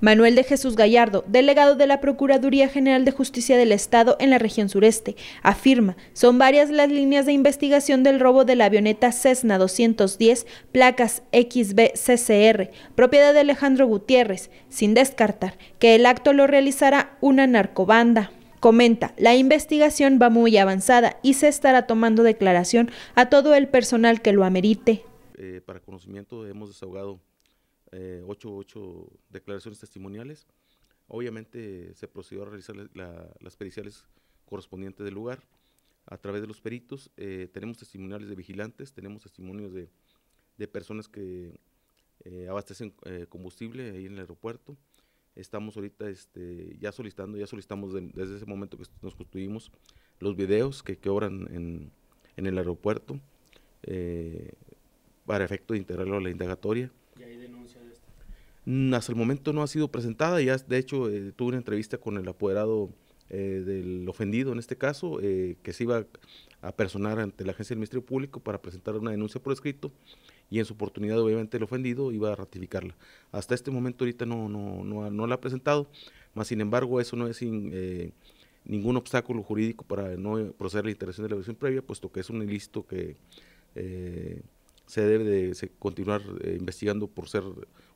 Manuel de Jesús Gallardo, delegado de la Procuraduría General de Justicia del Estado en la región sureste, afirma, son varias las líneas de investigación del robo de la avioneta Cessna 210, placas XBCCR, propiedad de Alejandro Gutiérrez, sin descartar que el acto lo realizará una narcobanda. Comenta, la investigación va muy avanzada y se estará tomando declaración a todo el personal que lo amerite. Eh, para conocimiento hemos desahogado eh, ocho, declaraciones testimoniales. Obviamente se procedió a realizar las periciales correspondientes del lugar. A través de los peritos eh, tenemos testimoniales de vigilantes, tenemos testimonios de, de personas que eh, abastecen combustible ahí en el aeropuerto. Estamos ahorita este, ya solicitando, ya solicitamos desde ese momento que nos construimos los videos que, que obran en, en el aeropuerto para efecto de integrarlo a la indagatoria. Mm, hasta el momento no ha sido presentada. Ya, de hecho, eh, tuve una entrevista con el apoderado eh, del ofendido, en este caso, eh, que se iba a personar ante la Agencia del Ministerio Público para presentar una denuncia por escrito y en su oportunidad, obviamente, el ofendido iba a ratificarla. Hasta este momento, ahorita no, no, la ha presentado, más sin embargo, eso no es sin, ningún obstáculo jurídico para no proceder a la intervención de la versión previa, puesto que es un ilícito que se debe de continuar eh, investigando por ser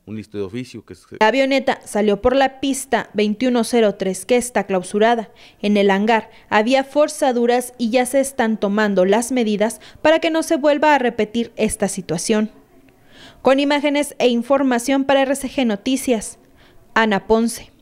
un listo de oficio. Que La avioneta salió por la pista 2103 que está clausurada. En el hangar había forzaduras y ya se están tomando las medidas para que no se vuelva a repetir esta situación. Con imágenes e información para RCG Noticias, Ana Ponce.